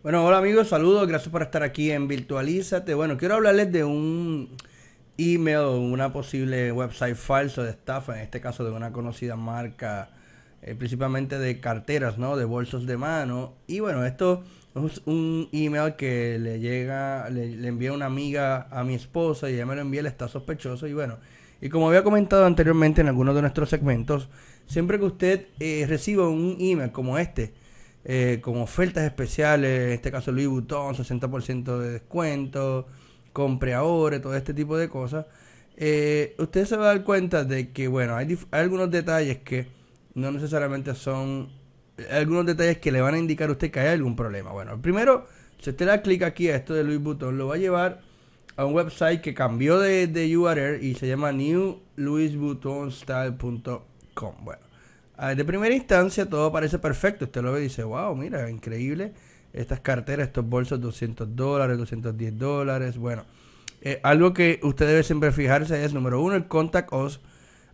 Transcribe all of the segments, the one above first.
Bueno, hola amigos, saludos, gracias por estar aquí en Virtualízate. Bueno, quiero hablarles de un email, una posible website falso de estafa, en este caso de una conocida marca, eh, principalmente de carteras, ¿no? De bolsos de mano. Y bueno, esto es un email que le llega, le, envía una amiga a mi esposa y ella me lo envía, le está sospechoso y bueno. Y como había comentado anteriormente en algunos de nuestros segmentos, siempre que usted eh, reciba un email como este, eh, con ofertas especiales, en este caso Louis Vuitton, 60% de descuento, compre ahora, todo este tipo de cosas, eh, usted se va a dar cuenta de que, bueno, hay, algunos detalles que no necesariamente son, eh, algunos detalles que le van a indicar a usted que hay algún problema. Bueno, primero, si usted da clic aquí a esto de Louis Vuitton, lo va a llevar a un website que cambió de, de URL y se llama newlouisvuittonstyle.com. Bueno, Ah, de primera instancia todo parece perfecto. Usted lo ve y dice, wow, mira, increíble. Estas carteras, estos bolsos, 200 dólares, 210 dólares. Bueno, eh, algo que usted debe siempre fijarse es, número uno, el contact us.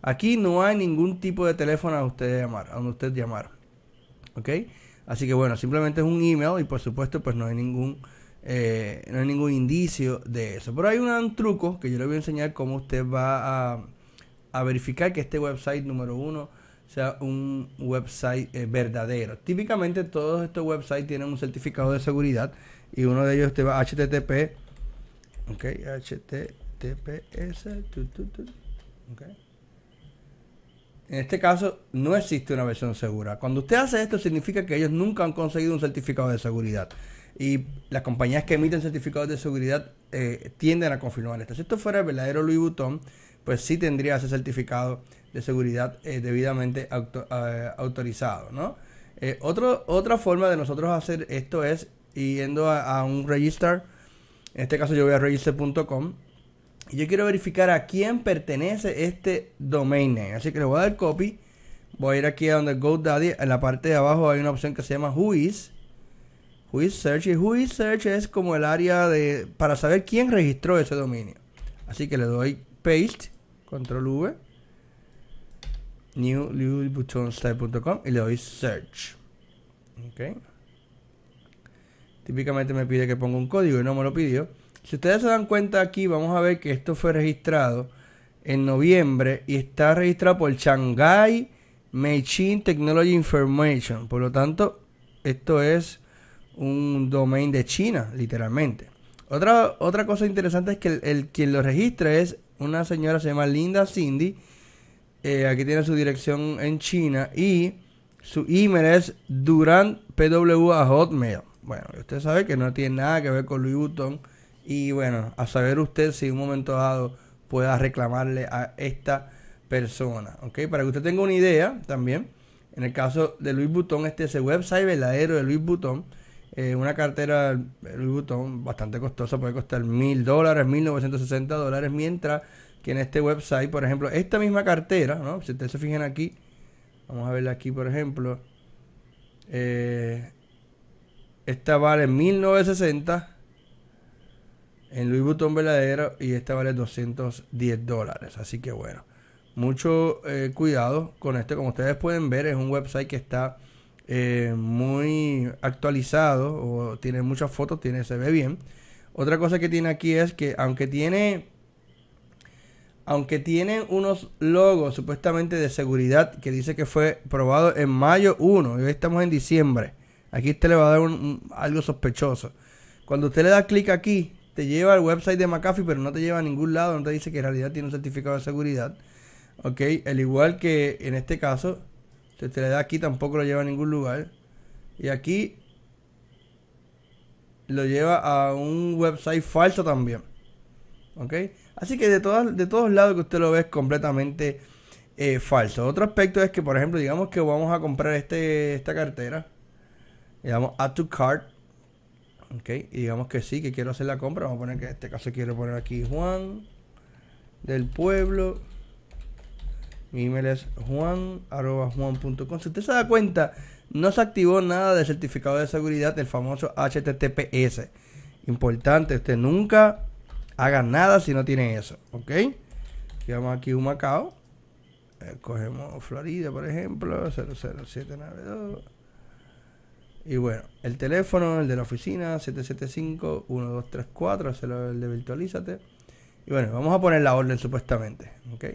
Aquí no hay ningún tipo de teléfono a usted llamar, a donde usted llamar. ¿Ok? Así que bueno, simplemente es un email y por supuesto pues no hay ningún... Eh, no hay ningún indicio de eso. Pero hay un, truco que yo le voy a enseñar cómo usted va a verificar que este website número uno sea un website eh, verdadero. Típicamente todos estos websites tienen un certificado de seguridad y uno de ellos te va a HTTP, ok, HTTPS, En este caso no existe una versión segura. Cuando usted hace esto significa que ellos nunca han conseguido un certificado de seguridad. Y las compañías que emiten certificados de seguridad eh, tienden a confirmar esto. Si esto fuera el verdadero Louis Vuitton, pues sí tendría ese certificado de seguridad eh, debidamente eh, autorizado, ¿no? Eh, otra forma de nosotros hacer esto es yendo a, un registrar, en este caso yo voy a registrar.com. y yo quiero verificar a quién pertenece este domain name, así que le voy a dar copy, voy a ir aquí a donde GoDaddy, en la parte de abajo hay una opción que se llama Whois, Whois Search, y Whois Search es como el área de para saber quién registró ese dominio, así que le doy paste control V, new, y le doy search. Típicamente me pide que ponga un código y no me lo pidió. Si ustedes se dan cuenta aquí, vamos a ver que esto fue registrado en noviembre y está registrado por Shanghai Machine Technology Information. Por lo tanto, esto es un domain de China, literalmente. Otra, otra cosa interesante es que el, quien lo registra es una señora se llama Linda Cindy. Eh, aquí tiene su dirección en China y su email es durantpw.hotmail. Bueno, usted sabe que no tiene nada que ver con Louis Vuitton y bueno, a saber usted si en un momento dado pueda reclamarle a esta persona, ¿ok? Para que usted tenga una idea también, en el caso de Louis Vuitton, este es el website verdadero de Louis Vuitton eh, una cartera Louis Vuitton bastante costosa puede costar mil dólares, mil novecientos dólares, mientras que en este website, por ejemplo, esta misma cartera, ¿no? Si ustedes se fijan aquí, vamos a verla aquí, por ejemplo, eh, esta vale 1960 en Louis Vuitton verdadero y esta vale 210 dólares. Así que bueno, mucho eh, cuidado con esto. Como ustedes pueden ver, es un website que está eh, muy actualizado o tiene muchas fotos, tiene, se ve bien. Otra cosa que tiene aquí es que aunque tiene aunque tiene unos logos supuestamente de seguridad que dice que fue probado en mayo 1 y hoy estamos en diciembre. Aquí usted le va a dar algo sospechoso. Cuando usted le da clic aquí, te lleva al website de McAfee, pero no te lleva a ningún lado, no te dice que en realidad tiene un certificado de seguridad. Ok, al igual que en este caso, entonces te le da aquí, tampoco lo lleva a ningún lugar. Y aquí lo lleva a un website falso también. ¿Ok? Así que de, todas, de todos lados que usted lo ve es completamente eh, falso. Otro aspecto es que, por ejemplo, digamos que vamos a comprar este, esta cartera. Le damos Add to Cart. ¿Ok? Y digamos que sí, que quiero hacer la compra. Vamos a poner que en este caso quiero poner aquí Juan del Pueblo. Mi email es juan, juan.com. Si usted se da cuenta, no se activó nada del certificado de seguridad, del famoso HTTPS. Importante, usted nunca haga nada si no tiene eso, ¿ok? Llevamos aquí un Macao. Eh, cogemos Florida, por ejemplo, 00792. Y bueno, el teléfono, el de la oficina, 775-1234, el de Virtualízate. Y bueno, vamos a poner la orden supuestamente, ¿ok?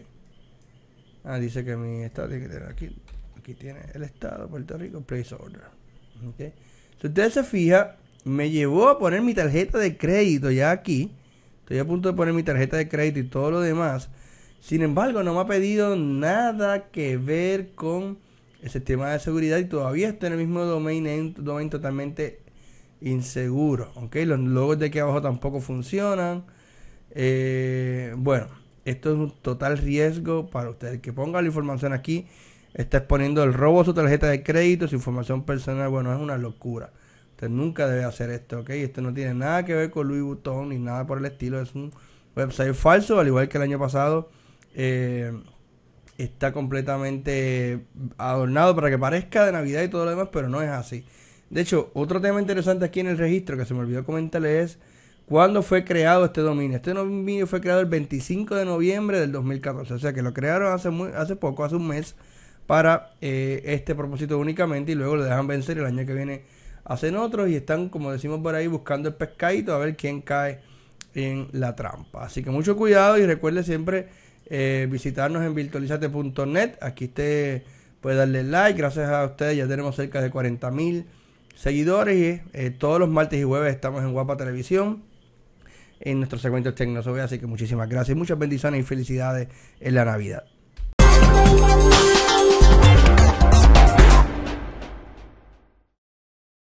Ah, dice que mi estado tiene que tener aquí. Aquí tiene el estado, Puerto Rico, place order. Si usted se fija, me llevó a poner mi tarjeta de crédito ya aquí. Estoy a punto de poner mi tarjeta de crédito y todo lo demás. Sin embargo, no me ha pedido nada que ver con el sistema de seguridad y todavía está en el mismo domain, domain totalmente inseguro. Los logos de aquí abajo tampoco funcionan. Eh, bueno esto es un total riesgo para usted. El que ponga la información aquí está exponiendo el robo su tarjeta de crédito, su información personal. Bueno, es una locura. Usted nunca debe hacer esto, ¿ok? Esto no tiene nada que ver con Louis Vuitton ni nada por el estilo. Es un website falso, al igual que el año pasado. Eh, está completamente adornado para que parezca de Navidad y todo lo demás, pero no es así. De hecho, otro tema interesante aquí en el registro que se me olvidó comentarle es ¿Cuándo fue creado este dominio? Este dominio fue creado el 25 de noviembre del 2014. O sea que lo crearon hace, muy, hace poco, hace un mes, para eh, este propósito únicamente y luego lo dejan vencer el año que viene. Hacen otros y están, como decimos por ahí, buscando el pescadito a ver quién cae en la trampa. Así que mucho cuidado y recuerde siempre eh, visitarnos en virtualizate.net. Aquí usted puede darle like. Gracias a ustedes ya tenemos cerca de 40.000 mil seguidores. y eh, todos los martes y jueves estamos en Guapa Televisión en nuestros segmento tecnos. Así que muchísimas gracias, muchas bendiciones y felicidades en la Navidad.